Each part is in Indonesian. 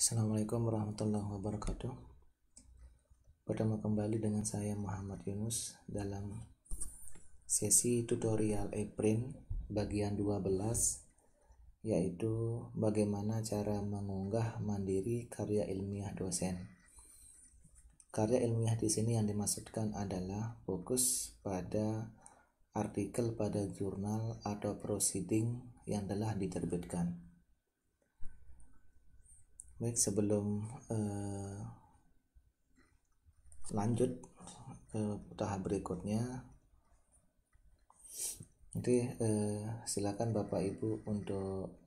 Assalamualaikum warahmatullahi wabarakatuh Bertemu kembali dengan saya Muhammad Yunus dalam sesi tutorial e-print bagian 12 yaitu bagaimana cara mengunggah mandiri karya ilmiah dosen Karya ilmiah di sini yang dimaksudkan adalah fokus pada artikel pada jurnal atau proceeding yang telah diterbitkan baik sebelum uh, lanjut ke tahap berikutnya nanti uh, silakan bapak ibu untuk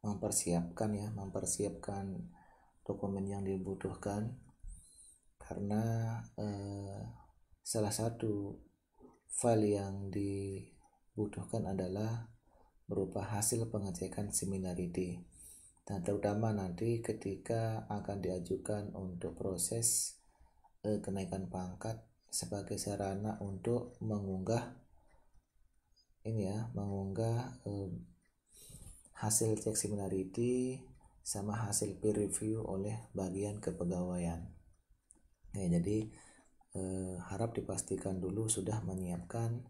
mempersiapkan ya mempersiapkan dokumen yang dibutuhkan karena uh, salah satu file yang dibutuhkan adalah berupa hasil pengecekan similarity dan terutama nanti ketika akan diajukan untuk proses eh, kenaikan pangkat sebagai sarana untuk mengunggah ini ya mengunggah eh, hasil cek similarity sama hasil peer review oleh bagian kepegawaian ya jadi eh, harap dipastikan dulu sudah menyiapkan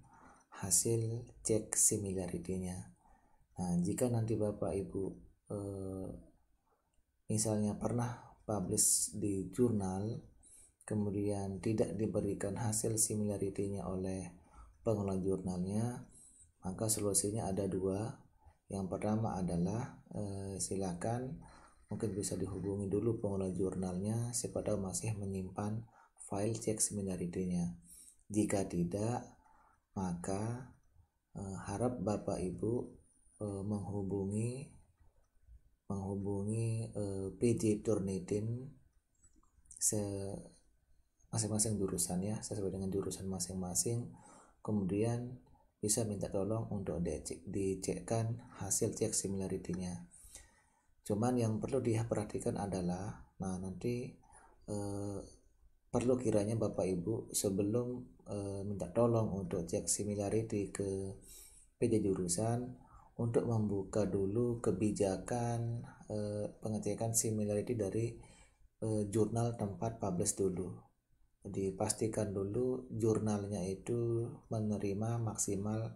hasil cek similarity-nya nah jika nanti Bapak Ibu Eh, misalnya pernah publish di jurnal kemudian tidak diberikan hasil similarity-nya oleh pengelola jurnalnya maka solusinya ada dua yang pertama adalah eh, silakan mungkin bisa dihubungi dulu pengelola jurnalnya siapa tahu masih menyimpan file cek similarity-nya jika tidak maka eh, harap Bapak Ibu menghubungi menghubungi uh, eh, PD Turnitin se masing-masing jurusan ya sesuai dengan jurusan masing-masing kemudian bisa minta tolong untuk dicek dicekkan hasil cek similarity-nya cuman yang perlu diperhatikan adalah nah nanti eh, perlu kiranya Bapak Ibu sebelum e, minta tolong untuk cek similarity ke PJ jurusan untuk membuka dulu kebijakan eh, pengecekan similarity dari eh, jurnal tempat publish dulu. dipastikan dulu jurnalnya itu menerima maksimal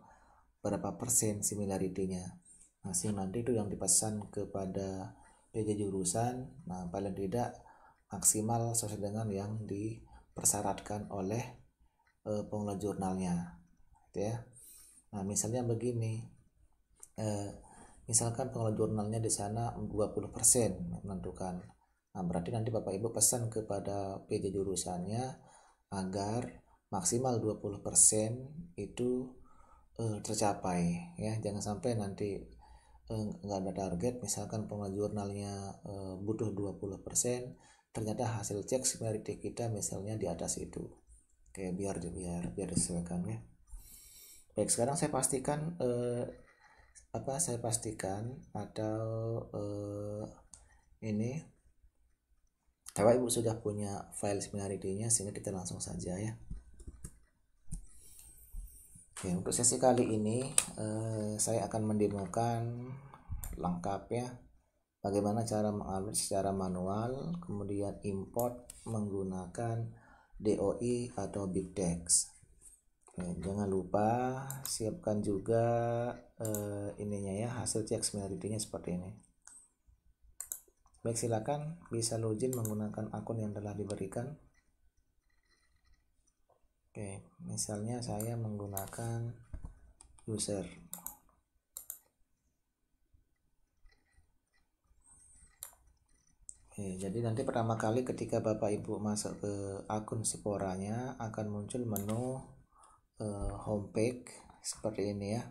berapa persen similarity-nya. Hasil nah, nanti itu yang dipesan kepada PJ jurusan, nah paling tidak maksimal sesuai dengan yang dipersyaratkan oleh eh, pengelola jurnalnya. Gitu ya. Nah, misalnya begini, eh, misalkan pengelola jurnalnya di sana 20% menentukan nah berarti nanti Bapak Ibu pesan kepada PJ jurusannya agar maksimal 20% itu eh, tercapai ya jangan sampai nanti eh, nggak eh, ada target misalkan pengelola jurnalnya eh, butuh 20% ternyata hasil cek similarity kita misalnya di atas itu oke biar biar biar disesuaikan ya baik sekarang saya pastikan eh, apa saya pastikan atau uh, ini Bapak Ibu sudah punya file similarity-nya sini kita langsung saja ya. Oke, untuk sesi kali ini uh, saya akan mendemokan lengkap ya bagaimana cara mengupload secara manual kemudian import menggunakan DOI atau BibTeX. Nih, jangan lupa siapkan juga uh, ininya ya hasil cek similarity-nya seperti ini. Baik, silakan bisa login menggunakan akun yang telah diberikan. Oke, misalnya saya menggunakan user. Oke, jadi nanti pertama kali ketika Bapak Ibu masuk ke akun Sephora-nya akan muncul menu uh, home page seperti ini ya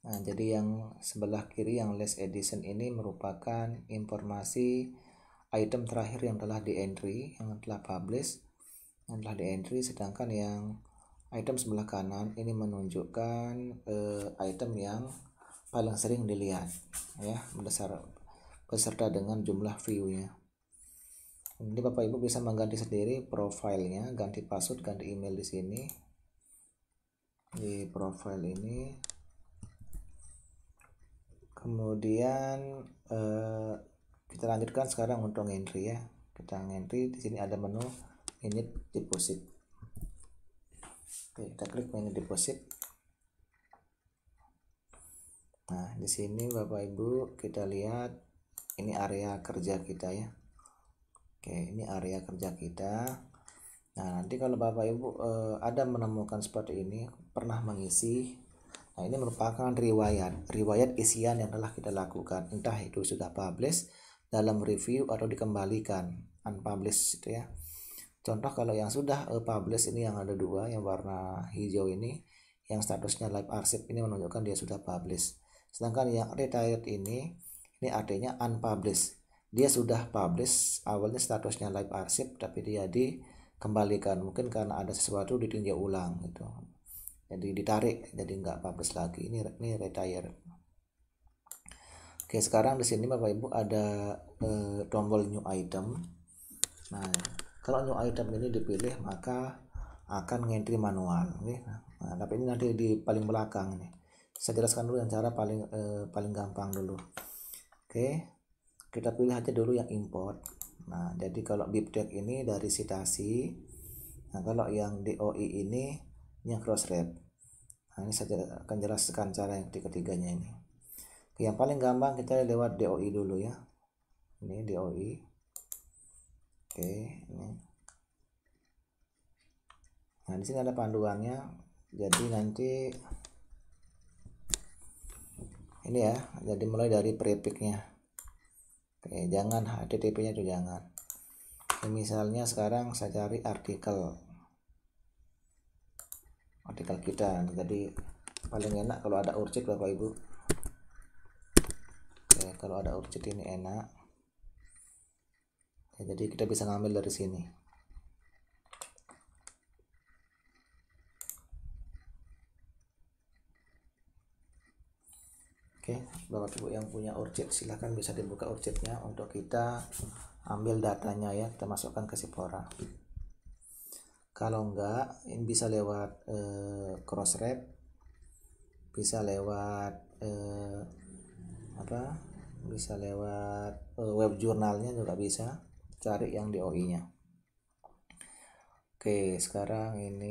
nah jadi yang sebelah kiri yang last edition ini merupakan informasi item terakhir yang telah di entry yang telah publish yang telah di entry sedangkan yang item sebelah kanan ini menunjukkan uh, item yang paling sering dilihat ya berdasar beserta dengan jumlah view-nya. ini Bapak Ibu bisa mengganti sendiri profilnya, ganti password, ganti email di sini di profile ini kemudian eh, kita lanjutkan sekarang untuk entry ya kita entry di sini ada menu ini deposit oke kita klik menu deposit nah di sini bapak ibu kita lihat ini area kerja kita ya oke ini area kerja kita nah nanti kalau bapak ibu eh, ada menemukan spot ini pernah mengisi. Nah, ini merupakan riwayat, riwayat isian yang telah kita lakukan, entah itu sudah publish dalam review atau dikembalikan unpublished gitu ya. Contoh kalau yang sudah eh, publish ini yang ada dua yang warna hijau ini yang statusnya live arsip ini menunjukkan dia sudah publish. Sedangkan yang retired ini ini artinya unpublished. Dia sudah publish awalnya statusnya live arsip tapi dia dikembalikan mungkin karena ada sesuatu ditinjau ulang gitu jadi ditarik jadi nggak publish lagi ini ini retire oke sekarang di sini bapak ibu ada eh, tombol new item nah kalau new item ini dipilih maka akan ngentri manual oke. nah tapi ini nanti di paling belakang nih saya jelaskan dulu yang cara paling eh, paling gampang dulu oke kita pilih aja dulu yang import nah jadi kalau bibtek ini dari sitasi nah kalau yang DOI ini yang cross rate nah ini saya akan jelaskan cara yang ketiganya ini yang paling gampang kita lewat DOI dulu ya ini DOI oke ini nah di sini ada panduannya jadi nanti ini ya jadi mulai dari prefixnya oke jangan http nya itu jangan misalnya sekarang saya cari artikel artikel kita jadi paling enak kalau ada urcit bapak ibu Oke, ya, kalau ada urcit ini enak oke, ya, jadi kita bisa ngambil dari sini Oke, Bapak Ibu yang punya urcit silahkan bisa dibuka urcitnya untuk kita ambil datanya ya, kita masukkan ke Sipora kalau enggak ini bisa lewat eh, cross rep bisa lewat eh, apa bisa lewat eh, web jurnalnya juga bisa cari yang DOI nya oke sekarang ini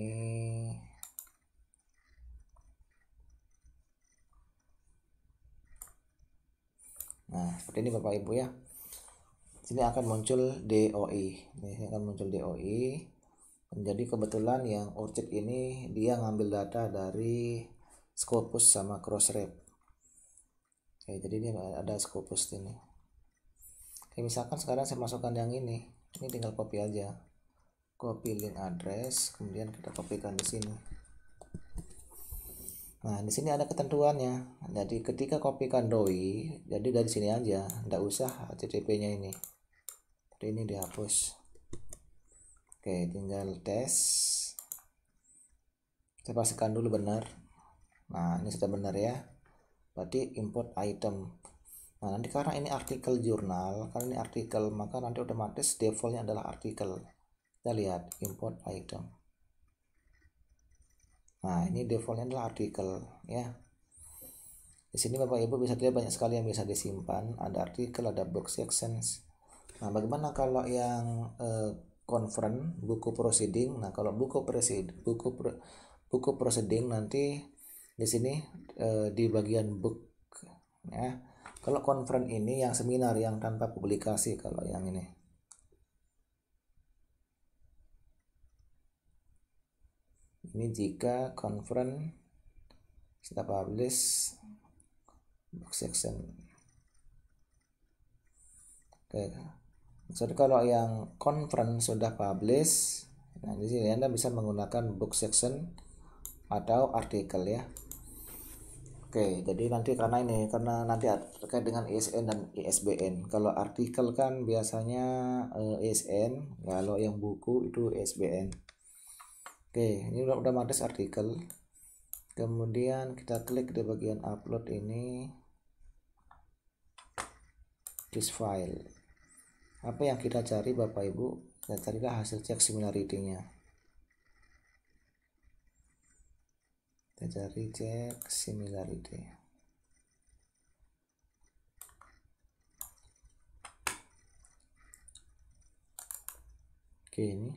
Nah, seperti ini Bapak Ibu ya. Ini akan muncul DOI. Ini akan muncul DOI jadi kebetulan yang orchid ini dia ngambil data dari Scopus sama Crossref oke jadi ini ada Scopus ini oke misalkan sekarang saya masukkan yang ini ini tinggal copy aja copy link address kemudian kita copykan di sini Nah, di sini ada ketentuannya. Jadi ketika copykan doi, jadi dari sini aja, tidak usah HTTP-nya ini. Jadi ini dihapus oke tinggal tes saya pastikan dulu benar nah ini sudah benar ya berarti import item nah nanti karena ini artikel jurnal karena ini artikel maka nanti otomatis defaultnya adalah artikel kita lihat import item nah ini defaultnya adalah artikel ya di sini Bapak Ibu bisa lihat banyak sekali yang bisa disimpan, ada artikel, ada box sections. Nah, bagaimana kalau yang eh, conference buku proceeding nah kalau buku presid, buku buku proceeding nanti di sini eh, di bagian book ya kalau conference ini yang seminar yang tanpa publikasi kalau yang ini ini jika conference kita publish book section oke jadi kalau yang conference sudah publish, nah di sini Anda bisa menggunakan book section atau artikel ya. Oke, jadi nanti karena ini karena nanti terkait dengan ISN e dan ISBN. E kalau artikel kan biasanya ISN, eh, e kalau yang buku itu ISBN. Oke, ini udah otomatis artikel. Kemudian kita klik di bagian upload ini this file apa yang kita cari Bapak Ibu cari ya, carilah hasil cek similarity-nya kita cari cek similarity oke ini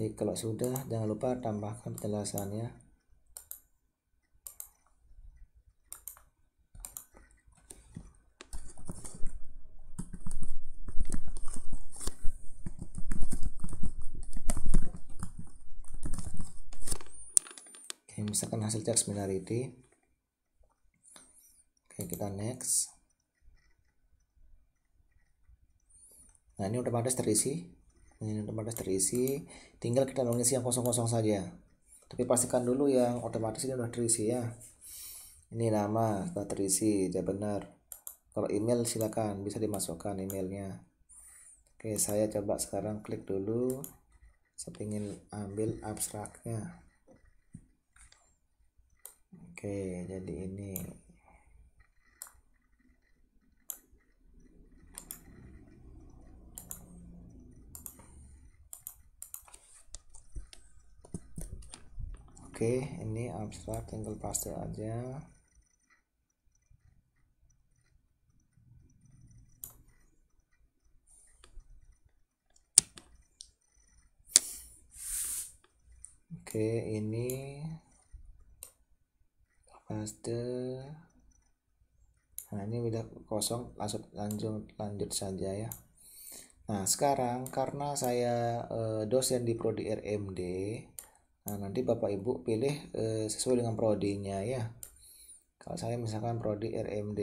Oke, kalau sudah jangan lupa tambahkan penjelasannya hasil charge similarity oke kita next nah ini otomatis terisi ini otomatis terisi tinggal kita mengisi yang kosong-kosong saja tapi pastikan dulu yang otomatis ini udah terisi ya ini nama sudah terisi sudah benar kalau email silakan bisa dimasukkan emailnya oke saya coba sekarang klik dulu saya ingin ambil abstraknya Oke, jadi ini Oke, ini abstrak tinggal paste aja. Oke, ini paste nah ini udah kosong langsung lanjut lanjut saja ya nah sekarang karena saya eh, dosen di prodi RMD nah nanti bapak ibu pilih eh, sesuai dengan prodinya ya kalau saya misalkan prodi RMD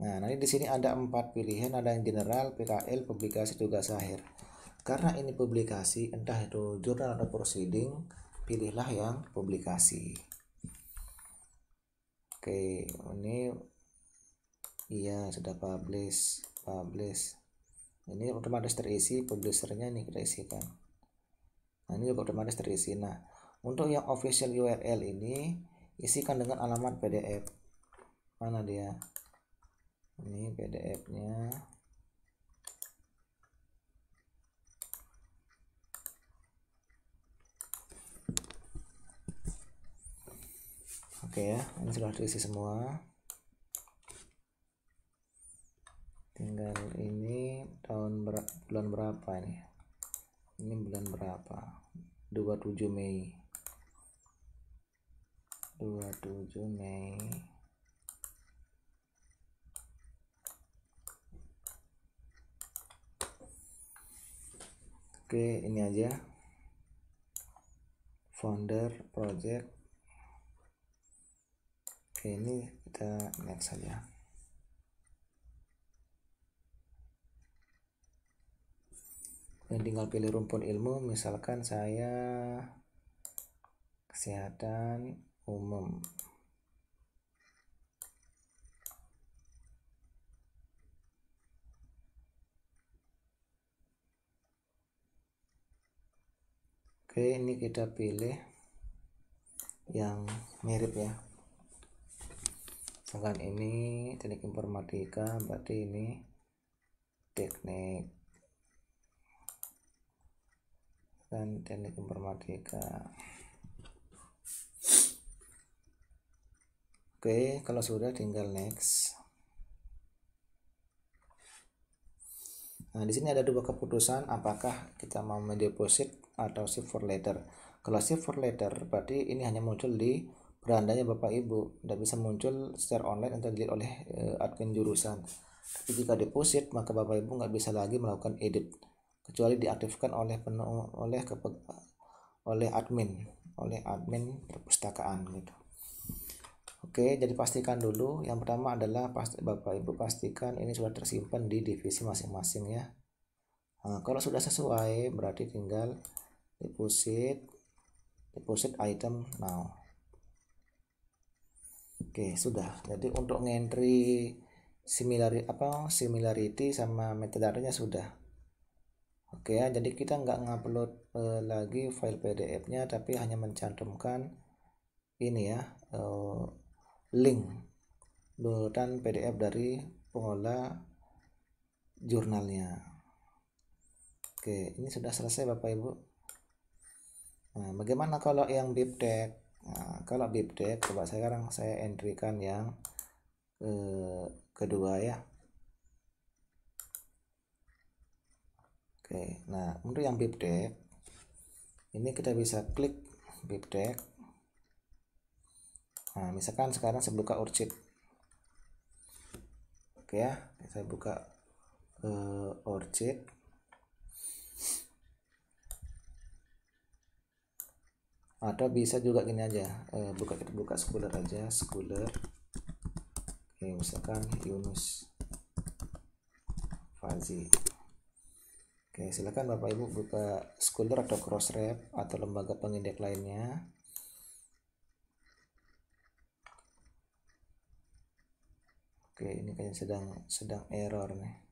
nah nanti di sini ada empat pilihan ada yang general PKL publikasi tugas akhir karena ini publikasi entah itu jurnal atau proceeding pilihlah yang publikasi Oke, oh, ini iya sudah publish, publish. Ini otomatis terisi publishernya nih kita kan. Nah, ini juga otomatis terisi. Nah, untuk yang official URL ini isikan dengan alamat PDF. Mana dia? Ini PDF-nya. oke ya ini sudah terisi semua tinggal ini tahun ber bulan berapa ini ini bulan berapa 27 Mei 27 Mei Oke ini aja founder project oke ini kita next saja dan tinggal pilih rumpun ilmu misalkan saya kesehatan umum oke ini kita pilih yang mirip ya misalkan ini teknik informatika berarti ini teknik dan teknik informatika oke kalau sudah tinggal next Nah, di sini ada dua keputusan apakah kita mau mendeposit atau save for letter. Kalau save for letter berarti ini hanya muncul di Berandanya Bapak Ibu tidak bisa muncul secara online atau dilihat oleh eh, admin jurusan. Tapi jika deposit, maka Bapak Ibu nggak bisa lagi melakukan edit kecuali diaktifkan oleh penuh, oleh ke oleh admin, oleh admin perpustakaan gitu. Oke, jadi pastikan dulu. Yang pertama adalah pasti, Bapak Ibu pastikan ini sudah tersimpan di divisi masing-masing ya. Nah, kalau sudah sesuai berarti tinggal deposit deposit item now. Oke, sudah. Jadi untuk ngentri similarity apa similarity sama metadata-nya sudah. Oke ya, jadi kita nggak ngupload uh, lagi file PDF-nya tapi hanya mencantumkan ini ya, uh, link dan PDF dari pengelola jurnalnya. Oke, ini sudah selesai Bapak Ibu. Nah, bagaimana kalau yang BibTeX? Nah, kalau bibdep coba sekarang saya entrykan yang eh, kedua ya Oke nah untuk yang bibdep ini kita bisa klik bibdep nah misalkan sekarang saya buka orchid Oke ya saya buka eh, orchid atau bisa juga gini aja eh, buka kita buka schooler aja schooler oke misalkan Yunus Fazi oke silakan bapak ibu buka schooler atau crossref atau lembaga pengindek lainnya oke ini kayaknya sedang sedang error nih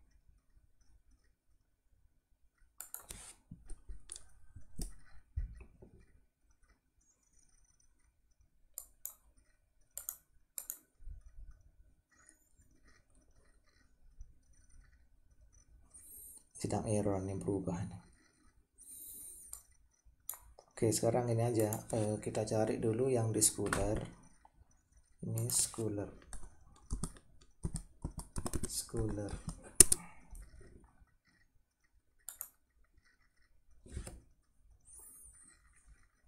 bintang error yang perubahan oke sekarang ini aja eh, kita cari dulu yang di schooler ini schooler schooler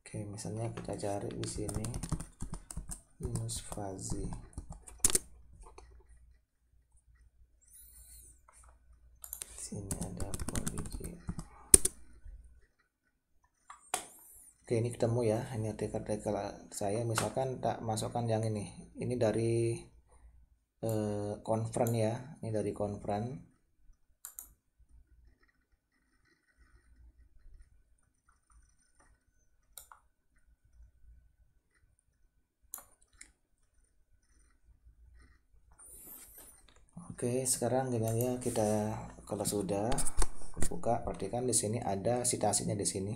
oke misalnya kita cari di sini minus fazi Oke ini ketemu ya ini artikel-artikel saya misalkan tak masukkan yang ini ini dari eh, ya ini dari conference Oke, sekarang gini aja ya, kita kalau sudah buka perhatikan di sini ada citasinya di sini.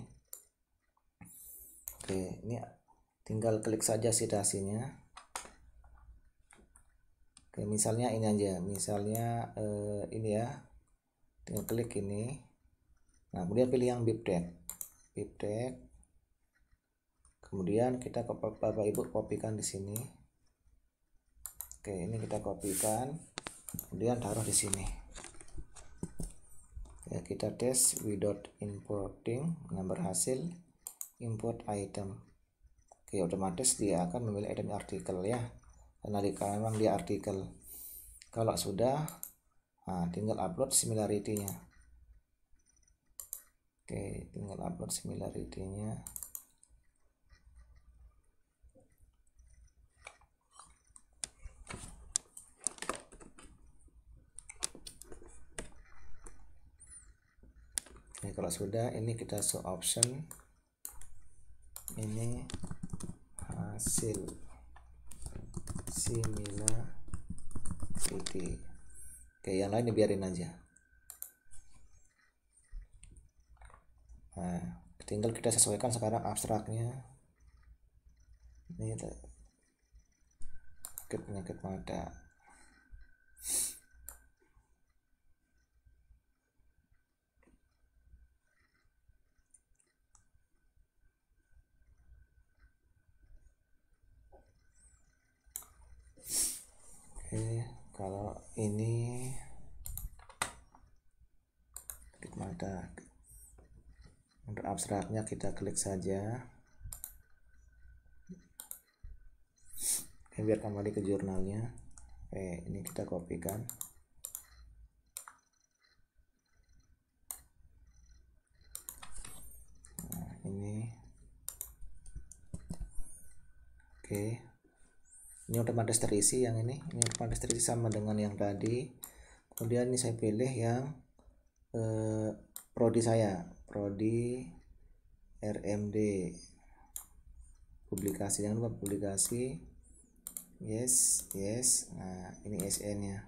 Oke, ini tinggal klik saja sitasinya. Oke, misalnya ini aja, misalnya eh, ini ya. Tinggal klik ini. Nah, kemudian pilih yang bibtek, bibtek. Kemudian kita ke Bapak Ibu kopikan di sini. Oke, ini kita kopikan. Kemudian taruh di sini. Ya, kita tes without importing, nah berhasil import item oke otomatis dia akan memilih item artikel ya karena memang dia artikel kalau sudah nah, tinggal upload similarity nya oke tinggal upload similarity nya Nah, kalau sudah ini kita show option ini hasil similarity oke yang lain biarin aja nah tinggal kita sesuaikan sekarang abstraknya ini kita mata Oke, kalau ini klik mata. Untuk abstraknya kita klik saja. Oke, biar kembali ke jurnalnya. Oke, ini kita kopikan. Nah, ini. Oke ini otomatis terisi yang ini ini otomatis terisi sama dengan yang tadi kemudian ini saya pilih yang eh, prodi saya prodi RMD publikasi jangan lupa publikasi yes yes nah ini SN nya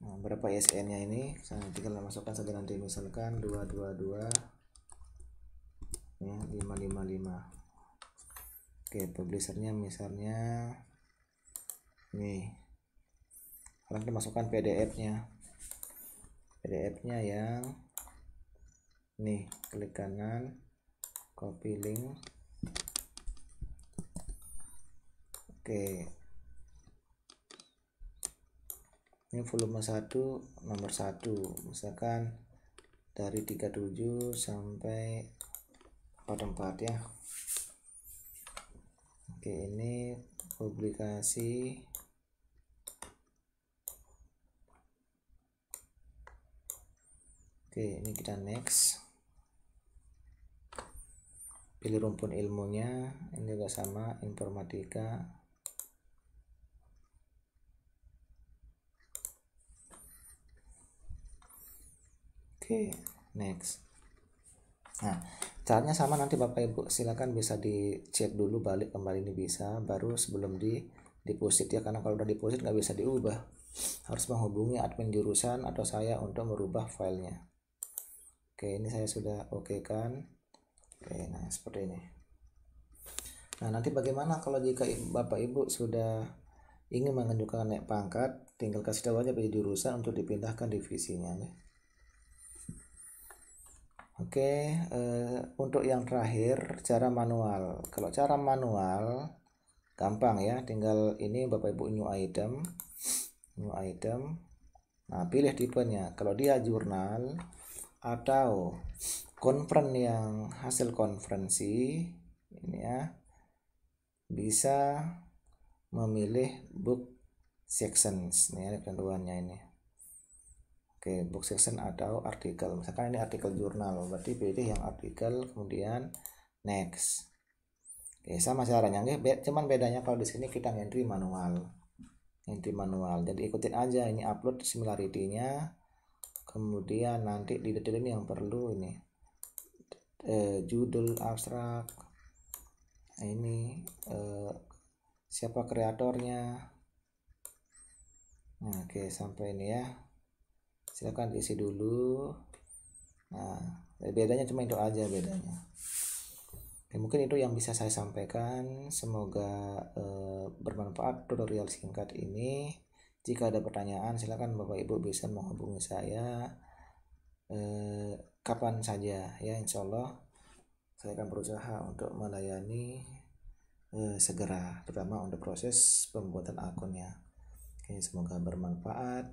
nah, berapa SN nya ini saya tinggal masukkan saja nanti misalkan 222 ya 555 oke publishernya misalnya nih sekarang kita masukkan pdf nya pdf nya yang nih klik kanan copy link oke ini volume 1 nomor 1 misalkan dari 37 sampai 44 ya oke ini publikasi oke ini kita next pilih rumpun ilmunya ini juga sama informatika oke next nah caranya sama nanti bapak ibu silakan bisa dicek dulu balik kembali ini bisa baru sebelum di deposit ya karena kalau udah deposit nggak bisa diubah harus menghubungi admin jurusan atau saya untuk merubah filenya oke ini saya sudah oke kan oke nah seperti ini nah nanti bagaimana kalau jika bapak ibu sudah ingin mengajukan naik pangkat tinggal kasih tahu aja pada jurusan untuk dipindahkan divisinya nih. Ya. Oke, uh, untuk yang terakhir cara manual. Kalau cara manual gampang ya, tinggal ini Bapak Ibu new item, new item. Nah, pilih tipenya. Kalau dia jurnal atau konferen yang hasil konferensi ini ya bisa memilih book sections nih ada ini Oke, book section atau artikel. Misalkan ini artikel jurnal, berarti pilih yang artikel kemudian next. Oke, sama caranya. Oke, cuman bedanya kalau di sini kita entry manual. Entry manual. Jadi ikutin aja ini upload similarity-nya. Kemudian nanti di detail ini yang perlu ini eh, judul abstrak ini eh, siapa kreatornya nah, oke sampai ini ya silakan isi dulu nah bedanya cuma itu aja bedanya ya, mungkin itu yang bisa saya sampaikan semoga eh, bermanfaat tutorial singkat ini jika ada pertanyaan silakan bapak ibu bisa menghubungi saya eh, kapan saja ya insya Allah saya akan berusaha untuk melayani eh, segera terutama untuk proses pembuatan akunnya Oke, semoga bermanfaat